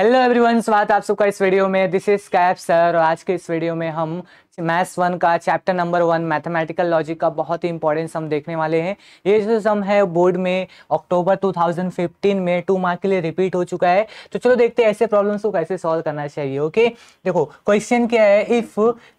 Hello everyone स्वागत आप सबका इस वीडियो में दिस इज कैप सर और आज के इस वीडियो में हम मैथ्स वन का chapter number one mathematical logic का बहुत ही इंपॉर्टेंस हम देखने वाले हैं ये जो सम है बोर्ड में अक्टूबर 2015 में टू मार्क के लिए रिपीट हो चुका है तो चलो देखते हैं ऐसे प्रॉब्लम्स को कैसे सॉल्व करना चाहिए ओके देखो क्वेश्चन क्या है if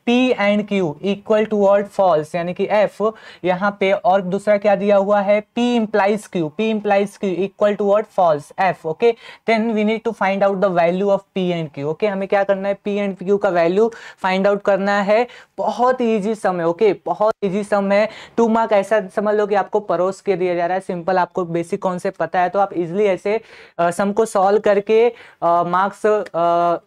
P and Q equal to what false यानी कि एफ यहाँ पे और दूसरा क्या दिया हुआ है P implies Q P implies Q equal to what false F okay then we need to find out the value of P and Q okay हमें क्या करना है पी एंड क्यू का वैल्यू फाइंड आउट करना है बहुत easy सम है okay बहुत ईजी सम है टू मार्क ऐसा समझ लो कि आपको परोस के दिया जा रहा है सिंपल आपको बेसिक कॉन्सेप्ट पता है तो आप इजिली ऐसे सम को सॉल्व करके मार्क्स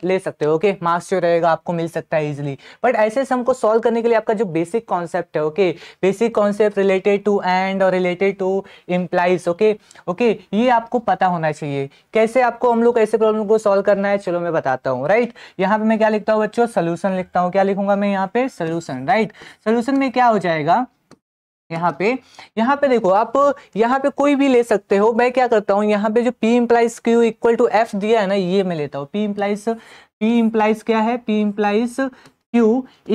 ले सकते हो ओके मार्क्स जो रहेगा आपको मिल सकता है इजिली बट ऐसे सम को सॉल्व करने के लिए आपका जो बेसिक कॉन्सेप्ट है okay basic concept related to and और related to implies okay okay ये आपको पता होना चाहिए कैसे आपको हम लोग ऐसे प्रॉब्लम को सॉल्व करना है चलो मैं बताता हूँ राइट यहाँ पे मैं क्या लिखता हूँ बच्चों सोल्यूशन लिखता हूँ क्या लिखूंगा मैं यहाँ यहाँ पे सोल्यूशन राइट सोल्यूशन में क्या हो जाएगा यहाँ पे यहाँ पे देखो आप यहाँ पे कोई भी ले सकते हो मैं क्या करता हूँ यहाँ पे जो P implies Q equal to F दिया है ना ये मैं लेता हूँ P इम्प्लाइज P इम्प्लाइज क्या है P implies Q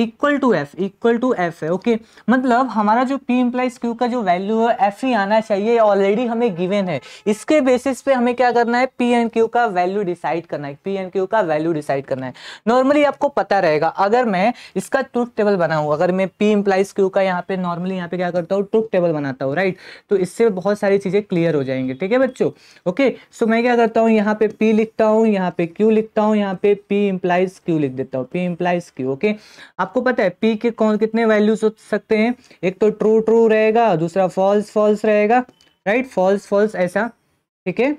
equal to F equal to F है ओके मतलब हमारा जो पी इम्प्लाइज क्यू का जो वैल्यू है एफ ही आना चाहिए ऑलरेडी हमें गिवन है इसके बेसिस पे हमें क्या करना है पी एंड क्यू का वैल्यू डिसाइड करना है पी एंड क्यू का वैल्यू डिसाइड करना है नॉर्मली आपको पता रहेगा अगर मैं इसका ट्रुथ टेबल बनाऊँ अगर मैं पी इम्प्लाइज क्यू का यहाँ पे नॉर्मली यहाँ पे क्या करता हूँ ट्रुथ टेबल बनाता हूँ राइट तो इससे बहुत सारी चीज़ें क्लियर हो जाएंगी ठीक है बच्चों ओके सो मैं क्या करता हूँ यहाँ पे पी लिखता हूँ यहाँ पे क्यू लिखता हूँ यहाँ पे पी इम्प्लाइज क्यू लिख देता हूँ पी इम्प्लाइज क्यू ओके के आपको पता है पी के कौन कितने वैल्यूज हो सकते हैं एक तो ट्रू ट्रू रहेगा दूसरा फॉल्स फॉल्स रहेगा राइट फॉल्स फॉल्स ऐसा ठीक है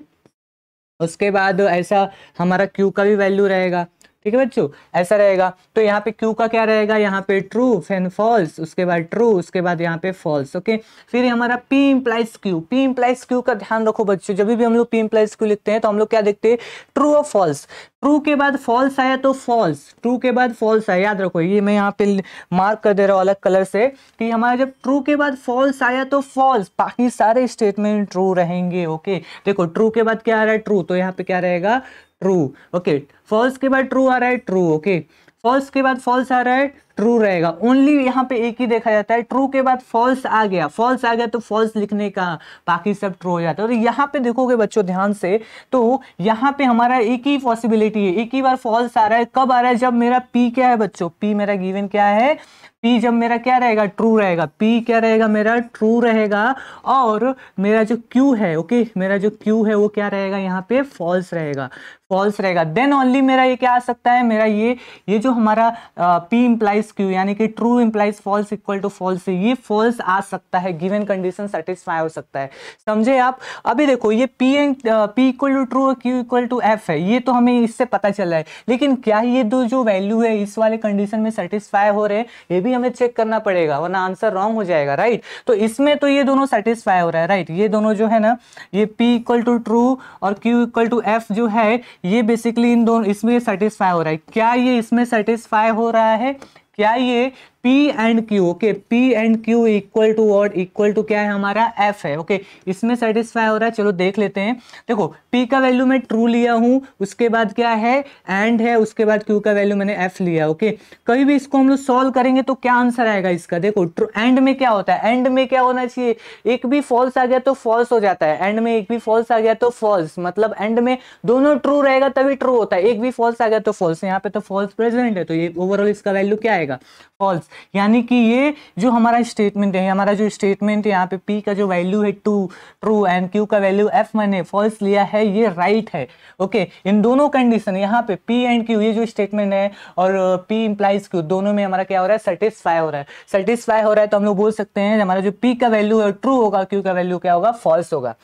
उसके बाद ऐसा हमारा क्यू का भी वैल्यू रहेगा ठीक है बच्चों ऐसा रहेगा तो यहाँ पे क्यू का क्या रहेगा यहाँ पे ट्रू फेन फॉल्स उसके बाद ट्रू उसके बाद यहाँ पे फॉल्स ओके फिर हमारा P implies Q P implies Q का ध्यान रखो बच्चों जब भी हम लोग पी इम्प्लाइज क्यू लिखते हैं तो हम लोग क्या देखते हैं ट्रू और फॉल्स ट्रू के बाद फॉल्स आया तो फॉल्स ट्रू के बाद फॉल्स आया याद रखो ये मैं यहाँ पे मार्क कर दे रहा हूँ अलग कलर से कि हमारा जब ट्रू के बाद फॉल्स आया तो फॉल्स बाकी सारे स्टेटमेंट ट्रू रहेंगे ओके देखो ट्रू के बाद क्या आ रहा है ट्रू तो यहाँ पे क्या रहेगा ट्रू ओके फॉल्स के बाद ट्रू आ रहा है ट्रू ओके फॉल्स के बाद फॉल्स आ रहा है ट्रू रहेगा ओनली यहाँ पे एक ही देखा जाता है ट्रू के बाद फॉल्स आ गया फॉल्स आ गया तो फॉल्स लिखने का बाकी सब ट्रू हो जाता है और यहाँ पे देखोगे बच्चों ध्यान से तो यहाँ पे हमारा एक ही पॉसिबिलिटी है एक ही बार फॉल्स आ रहा है कब आ रहा है जब मेरा पी क्या है बच्चों पी मेरा गिवन क्या है पी जब मेरा क्या रहेगा ट्रू रहेगा पी क्या रहेगा मेरा ट्रू रहेगा और मेरा जो क्यू है ओके मेरा जो क्यू है वो क्या रहेगा यहाँ पे फॉल्स रहेगा फॉल्स रहेगा देन ओनली मेरा ये क्या आ सकता है मेरा ये ये जो हमारा पी इम्प्लाइज क्यू यानी कि true implies false equal to false ये फॉल्स आ सकता है गिवन कंडीशन सेटिस्फाई हो सकता है समझे आप अभी देखो ये P and P equal to true Q equal to F है ये तो हमें इससे पता चला है लेकिन क्या ये दो जो वैल्यू है इस वाले कंडीशन में सेटिस्फाई हो रहे हैं ये भी हमें चेक करना पड़ेगा वरना आंसर रॉन्ग हो जाएगा राइट तो इसमें तो ये दोनों सेटिस्फाई हो रहा है राइट ये दोनों जो है ना ये पी इक्वल टू ट्रू और क्यू इक्वल टू एफ जो है ये बेसिकली इन दोनों इसमें सेटिस्फाई हो रहा है क्या ये इसमें सेटिस्फाई हो रहा है क्या ये P and Q okay P and Q equal to what equal to क्या है हमारा एफ है ओके okay? इसमें सेटिस्फाई हो रहा है चलो देख लेते हैं देखो पी का वैल्यू मैं ट्रू लिया हूँ उसके बाद क्या है एंड है उसके बाद क्यू का वैल्यू मैंने एफ लिया ओके okay? कभी भी इसको हम लोग सॉल्व करेंगे तो क्या आंसर आएगा इसका देखो एंड में क्या होता है एंड में क्या होना चाहिए एक भी फॉल्स आ गया तो फॉल्स हो जाता है एंड में एक भी फॉल्स आ गया तो फॉल्स मतलब एंड में दोनों ट्रू रहेगा तभी ट्रू होता है एक भी फॉल्स आ गया तो फॉल्स यहाँ पे तो फॉल्स प्रेजेंट है तो ये ओवरऑल इसका वैल्यू क्या आएगा फॉल्स यानी कि ये जो हमारा स्टेटमेंट है हमारा जो स्टेटमेंट है यहाँ पे पी का जो वैल्यू है टू ट्रू एंड क्यू का वैल्यू एफ मैंने फॉल्स लिया है ये राइट right है ओके okay, इन दोनों कंडीशन यहाँ पे पी एंड क्यू ये जो स्टेटमेंट है और पी इम्प्लाइज क्यू दोनों में हमारा क्या हो रहा है सेटिस्फाई हो रहा है सेटिस्फाई हो रहा है तो हम लोग बोल सकते हैं हमारा जो पी का वैल्यू है ट्रू होगा क्यू का वैल्यू क्या होगा फॉल्स होगा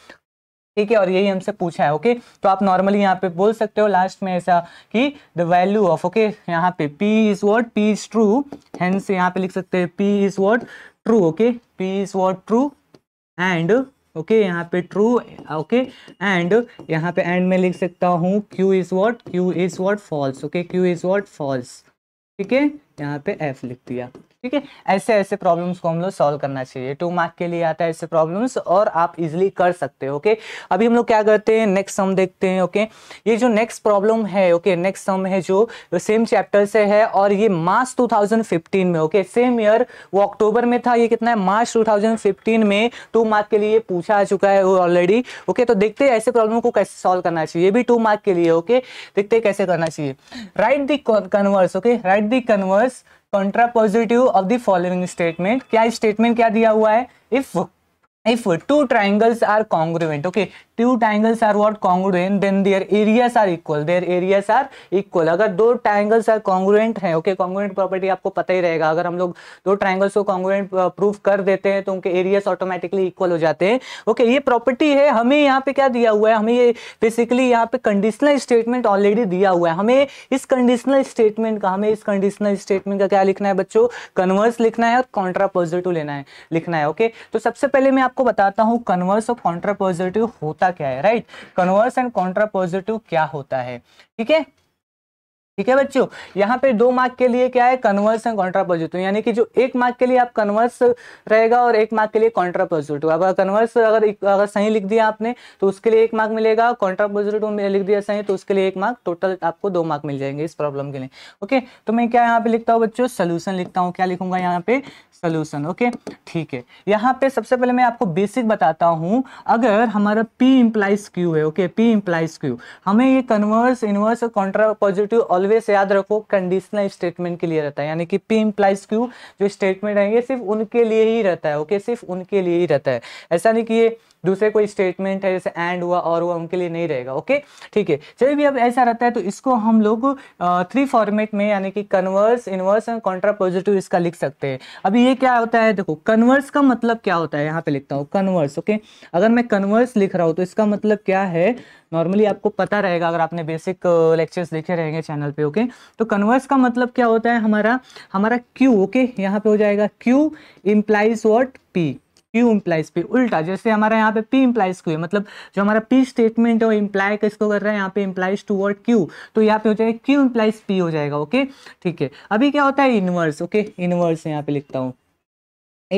ठीक है और यही हमसे पूछा है ओके तो आप नॉर्मली यहाँ पे बोल सकते हो लास्ट में ऐसा कि द वैल्यू ऑफ ओके यहाँ पे p is what p is true hence यहाँ पे लिख सकते हैं p is what true okay p is what true and okay यहाँ पे ट्रू ओके एंड यहाँ पे एंड में लिख सकता हूँ q is what q is what false okay q is what false ठीक है यहाँ पे f लिख दिया ठीक है ऐसे ऐसे प्रॉब्लम्स को हम लोग सॉल्व करना चाहिए टू मार्क के लिए आता है ऐसे प्रॉब्लम्स और आप इजिली कर सकते हो ओके अभी हम लोग क्या करते हैं नेक्स्ट सम देखते हैं ओके ये जो नेक्स्ट प्रॉब्लम है ओके नेक्स्ट सम है जो सेम चैप्टर से है और ये मार्च टू में ओके सेम ईयर वो अक्टूबर में था ये कितना है मार्च टू में टू मार्क के लिए पूछा आ चुका है वो ऑलरेडी ओके तो देखते हैं ऐसे प्रॉब्लम को कैसे सॉल्व करना चाहिए ये भी टू मार्क के लिए ओके देखते हैं कैसे करना चाहिए write the converse okay write the converse contrapositive of the following statement क्या स्टेटमेंट क्या दिया हुआ है if if two triangles are congruent okay two triangles are what congruent then their areas are equal their areas are equal अगर दो triangles are congruent हैं okay congruent property आपको पता ही रहेगा अगर हम लोग दो triangles को कॉन्ग्रुएंट prove कर देते हैं तो उनके एरियाज ऑटोमेटिकली इक्वल हो जाते हैं ओके okay, ये प्रॉपर्टी है हमें यहाँ पे क्या दिया हुआ है हमें ये बेसिकली यहाँ पे कंडीशनल स्टेटमेंट ऑलरेडी दिया हुआ है हमें इस कंडीशनल स्टेटमेंट का हमें इस कंडीशनल स्टेटमेंट का क्या लिखना है बच्चों कन्वर्स लिखना है और कॉन्ट्रापोजिटिव लेना है लिखना है ओके okay? तो सबसे पहले मैं आपको बताता हूँ कन्वर्स और कॉन्ट्रापोजिटिव होता होता क्या है राइट कन्वर्स एंड कॉन्ट्रापोजिटिव क्या होता है ठीक है ठीक है बच्चों यहाँ पे दो मार्क के लिए क्या है कन्वर्स एंड कॉन्ट्रापोजिटिव यानी कि जो एक मार्क के लिए आप कन्वर्स रहेगा और एक मार्क के लिए कॉन्ट्रापोजिटिव तो अगर कन्वर्स अगर अगर सही लिख दिया आपने तो उसके लिए एक मार्क मिलेगा कॉन्ट्रापोजिटिव तो लिख दिया सही तो उसके लिए एक मार्क टोटल आपको दो मार्क मिल जाएंगे इस प्रॉब्लम के लिए ओके तो मैं क्या यहाँ पे लिखता हूँ बच्चों सोल्यूशन लिखता हूँ क्या लिखूंगा यहाँ पे सोल्यूशन ओके ठीक है यहाँ पे सबसे पहले मैं आपको बेसिक बताता हूँ अगर हमारा पी इम्प्लाइज क्यू है ओके पी इम्प्लाइज क्यू हमें ये converse inverse contrapositive all always याद रखो कंडीशनल स्टेटमेंट के लिए रहता है यानी कि पी इम्प्लाइज क्यू जो स्टेटमेंट है ये सिर्फ उनके लिए ही रहता है ओके okay? सिर्फ उनके लिए ही रहता है ऐसा नहीं कि ये दूसरे कोई स्टेटमेंट है जैसे एंड हुआ और हुआ उनके लिए नहीं रहेगा ओके ठीक है चलिए भी अब ऐसा रहता है तो इसको हम लोग थ्री फॉर्मेट में यानी कि कन्वर्स इनवर्स एंड कॉन्ट्रापोजिटिव इसका लिख सकते हैं अभी ये क्या होता है देखो कन्वर्स का मतलब क्या होता है यहाँ पे लिखता हूँ कन्वर्स ओके अगर मैं कन्वर्स लिख रहा हूँ तो इसका मतलब क्या है नॉर्मली आपको पता रहेगा अगर आपने बेसिक लेक्चर्स देखे रहेंगे चैनल पे ओके तो कन्वर्स का मतलब क्या होता है हमारा हमारा क्यू ओके यहाँ पे हो जाएगा Q implies what P Q implies पे उल्टा जैसे हमारा यहाँ पे पी इम्प्लाइज क्यू है मतलब जो हमारा पी स्टेटमेंट है वो इम्प्लाय किसको कर रहा है यहाँ पे इम्प्लाइज टू वर्ड क्यू तो यहाँ पे हो जाएगा क्यू इम्प्लाइज पी हो जाएगा ओके ठीक है अभी क्या होता है इनवर्स ओके इनवर्स यहाँ पे लिखता हूँ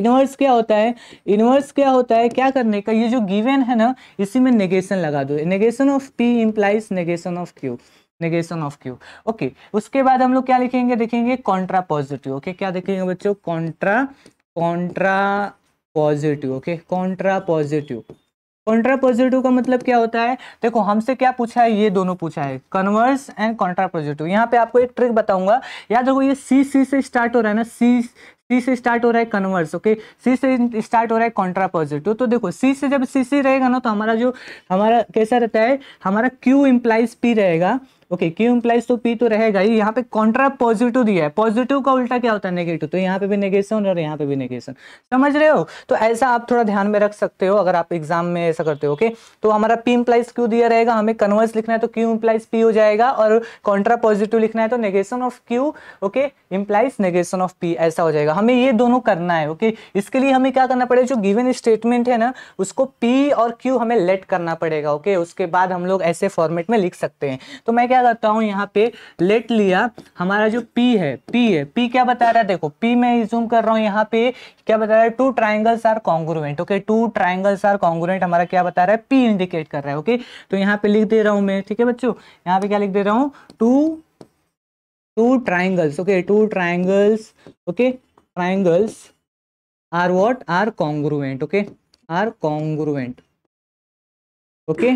इनवर्स क्या होता है इनवर्स क्या होता है क्या करने का ये जो गिवन है ना इसी में नेगेशन लगा दो negation of P implies negation of Q negation of Q okay उसके बाद हम लोग क्या लिखेंगे देखेंगे कॉन्ट्रा पॉजिटिव ओके क्या देखेंगे बच्चों contra contrapositive okay contrapositive contrapositive का मतलब क्या होता है देखो हमसे क्या पूछा है ये दोनों पूछा है कन्वर्स एंड कॉन्ट्रा पॉजिटिव यहाँ पे आपको एक ट्रिक बताऊंगा याद रखो ये सी सी से स्टार्ट हो रहा है ना सी सी से स्टार्ट हो रहा है कन्वर्स ओके सी से स्टार्ट हो रहा है कॉन्ट्रा पॉजिटिव तो देखो सी से जब सी सी रहेगा ना तो हमारा जो हमारा कैसा रहता है हमारा क्यू इम्प्लाइज पी रहेगा ओके क्यू इम्प्लाइज तो पी तो रहेगा ही यहाँ पे कॉन्ट्रा पॉजिटिव दिया है पॉजिटिव का उल्टा क्या होता है नेगेटिव तो यहाँ पे भी नेगेशन और यहाँ पे भी नेगेशन समझ रहे हो तो ऐसा आप थोड़ा ध्यान में रख सकते हो अगर आप एग्जाम में ऐसा करते हो ओके तो हमारा पी इम्प्लाइज क्यू दिया रहेगा हमें कन्वर्स लिखना है तो क्यू इम्प्लाइज पी हो जाएगा और कॉन्ट्रा पॉजिटिव लिखना है तो negation of Q okay implies negation of P ऐसा हो जाएगा हमें ये दोनों करना है ओके इसके लिए हमें क्या करना पड़ेगा जो गिवन स्टेटमेंट है ना उसको पी और क्यू हमें लेट करना पड़ेगा ओके उसके बाद हम लोग ऐसे फॉर्मेट में लिख सकते हैं तो मैं क्या क्या करता तो हूँ यहाँ पे लेट लिया हमारा जो पी है पी है पी क्या बता रहा है देखो पी मैं रिज्यूम कर रहा हूँ यहाँ पे क्या बता रहा है two triangles are congruent okay two triangles are congruent हमारा क्या बता रहा है पी इंडिकेट कर रहा है ओके तो यहाँ पे लिख दे रहा हूँ मैं ठीक है बच्चों यहाँ पे क्या लिख दे रहा हूँ two two triangles okay two triangles okay triangles are what are congruent okay are congruent okay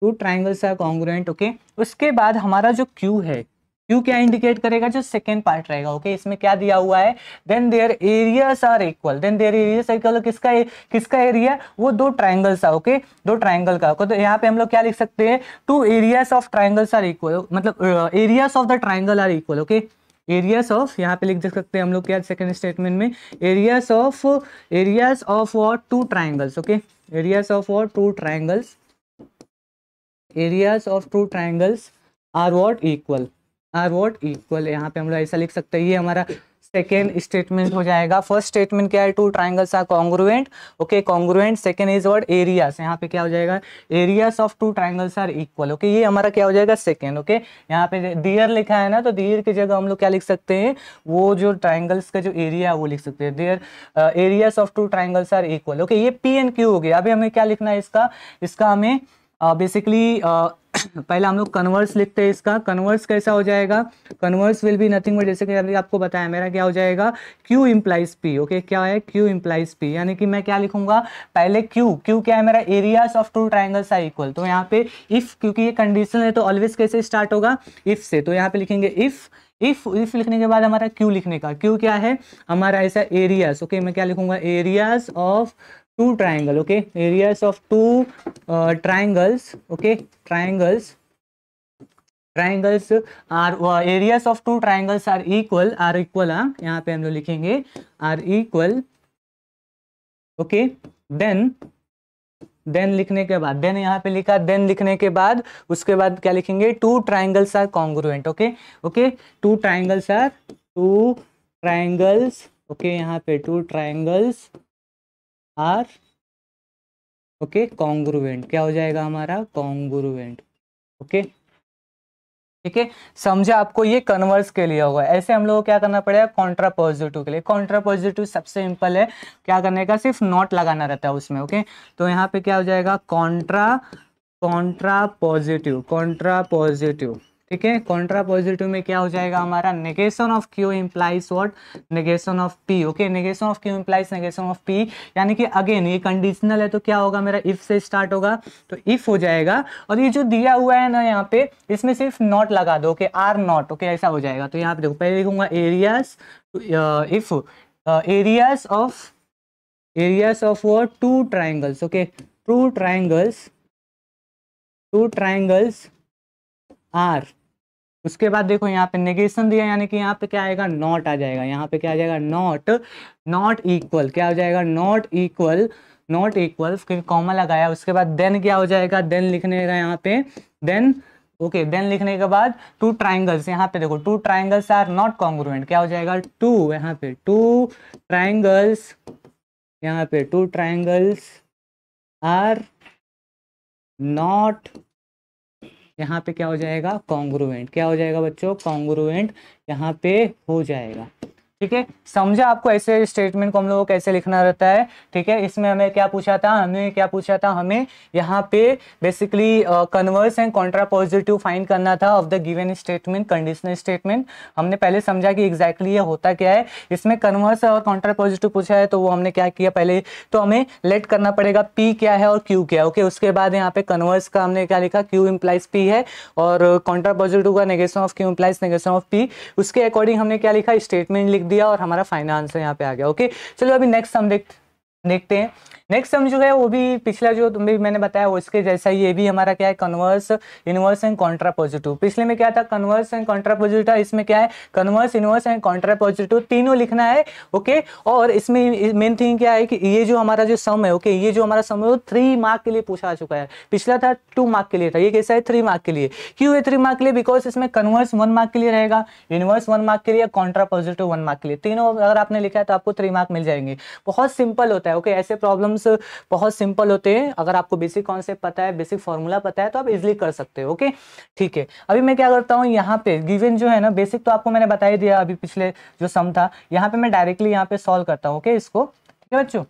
two triangles are congruent okay उसके बाद हमारा जो क्यू है क्यू क्या इंडिकेट करेगा जो सेकेंड पार्ट रहेगा ओके okay? इसमें क्या दिया हुआ है then their areas are equal then their areas equal किसका ए, किसका एरिया वो दो ट्राइंगल्स है ओके okay? दो ट्राइंगल का okay? तो यहाँ पे हम लोग क्या लिख सकते हैं two areas of triangles are equal मतलब areas of the triangle are equal okay areas of यहाँ पे लिख देख सकते हैं हम लोग क्या सेकेंड स्टेटमेंट में एरियाज ऑफ एरियाज ऑफ और two triangles okay areas of और two triangles areas of two triangles are what equal are what equal यहाँ पे हम लोग ऐसा लिख सकते हैं ये हमारा सेकेंड स्टेटमेंट हो जाएगा फर्स्ट स्टेटमेंट क्या है two triangles are congruent okay congruent second is what areas यहाँ पे क्या हो जाएगा areas of two triangles are equal okay ये हमारा क्या हो जाएगा सेकेंड ओके okay? यहाँ पे दियर लिखा है ना तो दियर की जगह हम लोग क्या लिख सकते हैं वो जो ट्राइंगल्स का जो एरिया है वो लिख सकते हैं their areas of two triangles are equal okay ये पी एंड क्यू हो गया अभी हमें क्या लिखना है इसका इसका हमें बेसिकली uh, uh, पहले हम लोग कन्वर्स लिखते हैं इसका कन्वर्स कैसा हो जाएगा converse will be nothing but जैसे कि अभी आपको बताया मेरा क्या हो जाएगा क्यू इम्प्लाइज पी ओके क्या है क्यू इम्प्लाइज पी यानी कि मैं क्या लिखूंगा पहले क्यू क्यू क्या है मेरा areas of two triangles are equal तो यहाँ पे इफ क्योंकि ये कंडीशन है तो ऑलवेज कैसे स्टार्ट होगा इफ से तो यहाँ पे लिखेंगे इफ इफ इफ लिखने के बाद हमारा क्यू लिखने का क्यू क्या है हमारा ऐसा एरियाज ओके okay, मैं क्या लिखूंगा areas of two triangle okay area of two triangles okay triangles triangles are areas of two triangles are equal are equal यहाँ पे हम लोग लिखेंगे are equal okay then then लिखने के बाद देन यहाँ पे लिखा देन लिखने के बाद उसके बाद क्या लिखेंगे two triangles are congruent okay okay two triangles are two triangles okay यहाँ पे two triangles are okay congruent क्या हो जाएगा हमारा कॉन्ग्रुवेंट ओके ठीक है समझा आपको ये कन्वर्स के लिए होगा ऐसे हम लोग को क्या करना पड़ेगा कॉन्ट्रापोजिटिव के लिए कॉन्ट्रापोजिटिव सबसे सिंपल है क्या करने का सिर्फ नॉट लगाना रहता है उसमें ओके तो यहाँ पे क्या हो जाएगा contra contrapositive contrapositive ठीक है कॉन्ट्रा पॉजिटिव में क्या हो जाएगा हमारा negation of Q implies what negation of P okay negation of Q implies negation of P यानी कि अगेन ये कंडीशनल है तो क्या होगा मेरा इफ से स्टार्ट होगा तो इफ हो जाएगा और ये जो दिया हुआ है ना यहाँ पे इसमें सिर्फ नॉट लगा दो ओके आर नॉट ओके ऐसा हो जाएगा तो यहाँ पे देखो पहले लिखूंगा areas if areas of areas of what two triangles okay two triangles two triangles are उसके बाद देखो यहाँ पे नेगेशन दिया यानी कि यहाँ पे क्या आएगा नॉट आ जाएगा यहाँ पे क्या आ जाएगा नॉट नॉट इक्वल क्या हो जाएगा not equal not equal common comma लगाया उसके बाद देन क्या हो जाएगा देन लिखने का यहाँ पे देन ओके okay, देन लिखने के बाद टू ट्राइंगल्स यहाँ पे देखो two triangles are not congruent क्या हो जाएगा टू यहाँ पे टू ट्राइंगल्स यहाँ पे टू ट्राइंगल्स आर नॉट यहाँ पे क्या हो जाएगा कॉन्ग्रुएंट क्या हो जाएगा बच्चों कॉन्ग्रुएंट यहाँ पे हो जाएगा ठीक है समझा आपको ऐसे स्टेटमेंट को हम लोग को कैसे लिखना रहता है ठीक है इसमें हमें क्या पूछा था हमें क्या पूछा था हमें यहाँ पे basically converse and contrapositive find करना था of the given statement conditional statement हमने पहले समझा कि एग्जैक्टली exactly ये होता क्या है इसमें कन्वर्स और कॉन्ट्रापोजिटिव पूछा है तो वो हमने क्या किया पहले तो हमें लेट करना पड़ेगा पी क्या है और क्यू क्या है ओके okay, उसके बाद यहाँ पे कन्वर्स का हमने क्या लिखा क्यू इम्प्लाइज पी है और कॉन्ट्रापोजिटिव का negation of Q implies negation of P उसके अकॉर्डिंग हमने क्या लिखा स्टेटमेंट लिख दिया और हमारा आंसर यहाँ पे आ गया ओके चलो अभी नेक्स्ट हम देखते देखते हैं नेक्स्ट हम जो है वो भी पिछला जो तुम भी मैंने बताया वो इसके जैसा ये भी हमारा क्या है converse inverse and contrapositive पिछले में क्या था कन्वर्स एंड कॉन्ट्रा पॉजिटिव इसमें क्या है converse inverse and contrapositive तीनों लिखना है ओके और इसमें मेन थिंग क्या है कि ये जो हमारा जो सम है ओके ये जो हमारा सम है वो थ्री मार्क के लिए पूछा आ चुका है पिछला था टू मार्क के लिए था ये कैसा है थ्री मार्क के लिए क्यों है थ्री मार्क के लिए बिकॉज इसमें कन्वर्स वन मार्क के लिए रहेगा इनवर्स वन मार्क के लिए कॉन्ट्रा पॉजिटिव वन मार्क के लिए तीनों अगर आपने लिखा है तो आपको थ्री मार्क मिल जाएंगे बहुत सिंपल होता है है ओके okay, ऐसे प्रॉब्लम्स बहुत सिंपल होते हैं अगर आपको बेसिक कॉन्सेप्ट पता है बेसिक फॉर्मूला पता है तो आप इजिली कर सकते हो ओके ठीक है अभी मैं क्या करता हूँ यहाँ पे गिवन जो है ना बेसिक तो आपको मैंने बता ही दिया अभी पिछले जो सम था यहाँ पे मैं डायरेक्टली यहाँ पे सॉल्व करता हूँ ओके okay, इसको ठीक है बच्चों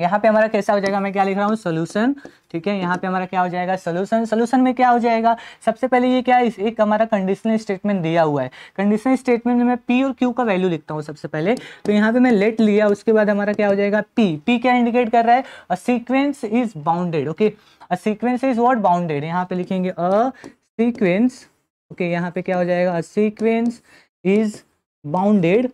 यहाँ पे हमारा कैसा हो जाएगा मैं क्या लिख रहा हूँ सोल्यूशन ठीक है यहाँ पे हमारा क्या हो जाएगा सोल्यूशन सोल्यूशन में क्या हो जाएगा सबसे पहले ये क्या है एक हमारा कंडीशनल स्टेटमेंट दिया हुआ है कंडीशनल स्टेटमेंट में मैं पी और क्यू का वैल्यू लिखता हूँ सबसे पहले तो यहाँ पे मैं लेट लिया उसके बाद हमारा क्या हो जाएगा पी पी क्या इंडिकेट कर रहा है a sequence is bounded okay a sequence is what bounded यहाँ पे लिखेंगे अ सीक्वेंस ओके यहाँ पे क्या हो जाएगा a sequence is bounded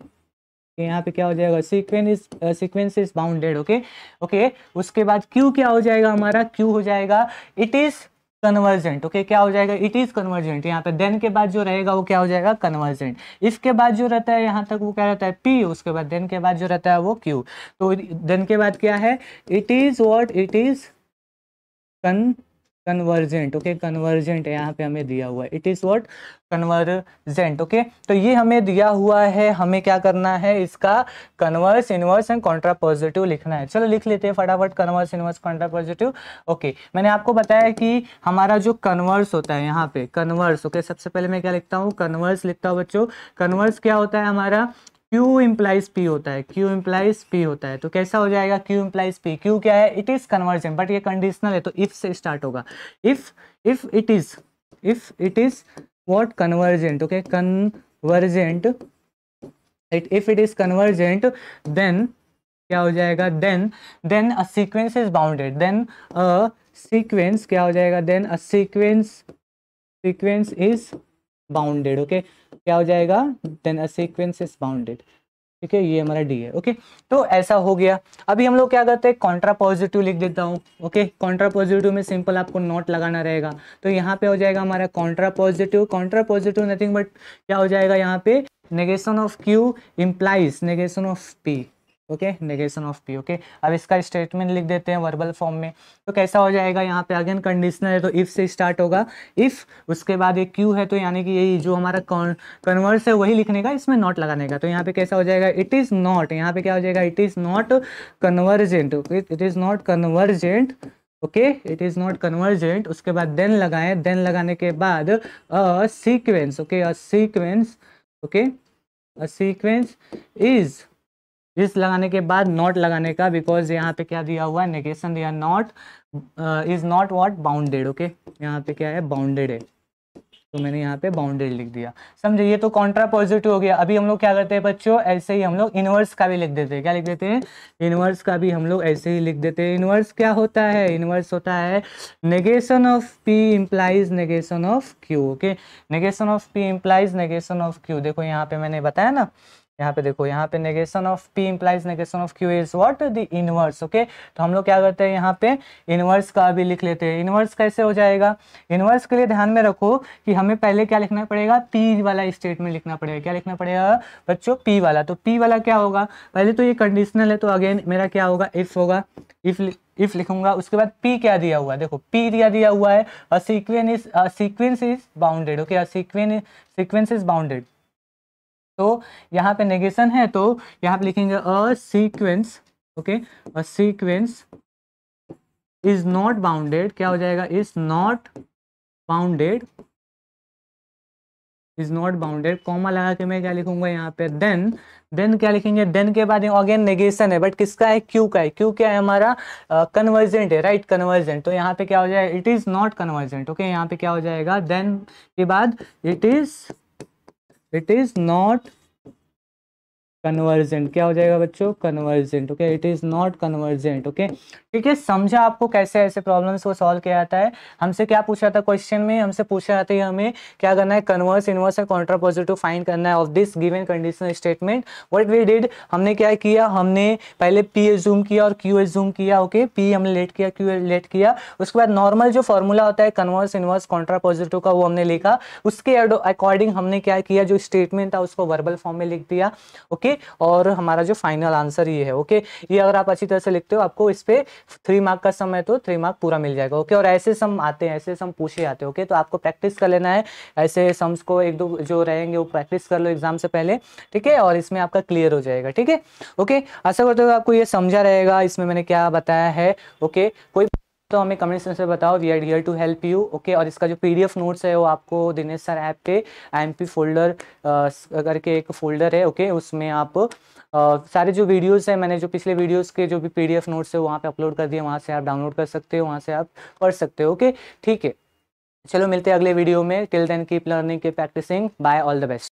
okay यहाँ पे क्या हो जाएगा sequence sequence is bounded okay okay उसके बाद क्यू क्या हो जाएगा हमारा क्यू हो जाएगा इट इज कन्वर्जेंट ओके क्या हो जाएगा इट इज कन्वर्जेंट यहाँ पे देन के बाद जो रहेगा वो क्या हो जाएगा कन्वर्जेंट इसके बाद जो रहता है यहाँ तक वो क्या रहता है पी उसके बाद देन के बाद जो रहता है वो क्यू तो देन के बाद क्या है it is what it is con convergent okay convergent यहाँ पे हमें दिया हुआ है it is what convergent okay तो ये हमें दिया हुआ है हमें क्या करना है इसका converse inverse and contrapositive लिखना है चलो लिख लेते हैं फटाफट converse inverse contrapositive okay मैंने आपको बताया कि हमारा जो कन्वर्स होता है यहाँ पे कन्वर्स ओके okay? सबसे पहले मैं क्या लिखता हूँ कन्वर्स लिखता हूँ बच्चों कन्वर्स क्या होता है हमारा क्यू इम्प्लाइज पी होता है क्यू इम्प्लाइज पी होता है तो कैसा हो जाएगा क्यू इम्प्लाइज पी क्यू क्या है इट इज़ कन्वर्जन बट ये कंडीशनल है तो इफ से स्टार्ट होगा if if it is if it is what convergent okay convergent it if it is convergent then क्या हो जाएगा then then a sequence is bounded then a sequence क्या हो जाएगा then a sequence sequence is bounded okay क्या हो जाएगा then a sequence is bounded ठीक है ये हमारा डी है ओके तो ऐसा हो गया अभी हम लोग क्या करते हैं कॉन्ट्रा पॉजिटिव लिख देता हूँ ओके कॉन्ट्रा पॉजिटिव में सिंपल आपको नॉट लगाना रहेगा तो यहाँ पे हो जाएगा हमारा contrapositive contrapositive nothing but क्या हो जाएगा यहाँ पे negation of Q implies negation of P okay negation of P okay अब इसका स्टेटमेंट लिख देते हैं वर्बल फॉर्म में तो कैसा हो जाएगा यहाँ पे अगेन कंडीशनर है तो इफ़ से स्टार्ट होगा इफ़ उसके बाद ये क्यू है तो यानी कि यही जो हमारा कन्वर्स है वही लिखने का इसमें नॉट लगाने का तो यहाँ पे कैसा हो जाएगा इट इज़ नॉट यहाँ पे क्या हो जाएगा it is not convergent it is not convergent okay it is not convergent उसके बाद देन लगाएं देन लगाने के बाद a sequence okay a sequence okay a sequence is इस लगाने के बाद नॉट लगाने का बिकॉज यहाँ पे क्या दिया हुआ है नेगेशन दिया not is not what bounded okay यहाँ पे क्या है बाउंडेड है तो मैंने यहाँ पे बाउंडेड लिख दिया समझे ये तो कॉन्ट्रा पॉजिटिव हो गया अभी हम लोग क्या करते हैं बच्चों ऐसे ही हम लोग इनवर्स का भी लिख देते हैं क्या लिख देते हैं इनवर्स का भी हम लोग ऐसे ही लिख देते हैं इनवर्स क्या होता है इनवर्स होता है negation of P implies negation of Q okay negation of P implies negation of Q देखो यहाँ पे मैंने बताया ना यहाँ पे देखो यहाँ पे negation of P implies negation of Q is what the inverse okay तो हम लोग क्या करते हैं यहाँ पे इनवर्स का अभी लिख लेते हैं इनवर्स कैसे हो जाएगा इनवर्स के लिए ध्यान में रखो कि हमें पहले क्या लिखना पड़ेगा पी वाला स्टेटमेंट लिखना पड़ेगा क्या लिखना पड़ेगा बच्चों पी वाला तो पी वाला क्या होगा पहले तो ये कंडीशनल है तो अगेन मेरा क्या होगा इफ होगा इफ इफ लिखूंगा उसके बाद पी क्या दिया हुआ है देखो पी दिया दिया हुआ है sequence is sequence is bounded okay sequence sequence is bounded तो यहाँ पे नेगेशन है तो यहाँ पे लिखेंगे a sequence okay a sequence is not bounded क्या हो जाएगा is not bounded is not bounded comma लगा के मैं क्या लिखूंगा यहाँ पे देन देन क्या लिखेंगे देन के बाद अगेन नेगेशन है बट किसका है क्यू का है क्यू क्या है हमारा कन्वर्जेंट uh, है राइट right? कन्वर्जेंट तो यहाँ पे क्या हो जाएगा it is not convergent okay यहाँ पे क्या हो जाएगा देन के बाद it is it is not convergent क्या हो जाएगा बच्चों convergent okay it is not convergent okay ठीक है समझा आपको कैसे ऐसे प्रॉब्लम्स को सॉल्व किया जाता है हमसे क्या पूछा था क्वेश्चन में हमसे पूछा जाता है हमें क्या करना है converse inverse and contrapositive find करना है of this given conditional statement what we did हमने क्या किया हमने पहले पी एज्यूम किया और क्यू एज्यूम किया ओके पी हमने लेट किया क्यू लेट किया उसके बाद नॉर्मल जो फॉर्मूला होता है कन्वर्स इनवर्स कॉन्ट्रापोजिटिव का वो हमने लिखा उसके अकॉर्डिंग हमने क्या किया जो स्टेटमेंट था उसको वर्बल फॉर्म में लिख दिया ओके ओके और हमारा जो फाइनल आंसर ये है ओके ये अगर आप अच्छी तरह से लिखते हो आपको इस पर थ्री मार्क का समय तो थ्री मार्क पूरा मिल जाएगा ओके और ऐसे सम आते हैं ऐसे सम पूछे आते हैं ओके तो आपको प्रैक्टिस कर लेना है ऐसे सम्स को एक दो जो रहेंगे वो प्रैक्टिस कर लो एग्जाम से पहले ठीक है और इसमें आपका क्लियर हो जाएगा ठीक है ओके आशा करते हो आपको ये समझा रहेगा इसमें मैंने क्या बताया है ओके कोई तो हमें कमेंट सेक्शन में बताओ we are here to help you okay और इसका जो पी डी एफ नोट्स है वो आपको दिनेश सर ऐप पे आई एम पी फोल्डर करके एक फोल्डर है ओके okay? उसमें आप Uh, सारे जो वीडियोस हैं मैंने जो पिछले वीडियोस के जो भी पीडीएफ नोट्स है वहाँ पे अपलोड कर दिए वहाँ से आप डाउनलोड कर सकते हो वहाँ से आप पढ़ सकते हो ओके ठीक है चलो मिलते हैं अगले वीडियो में टिल देन कीप लर्निंग के practicing bye all the best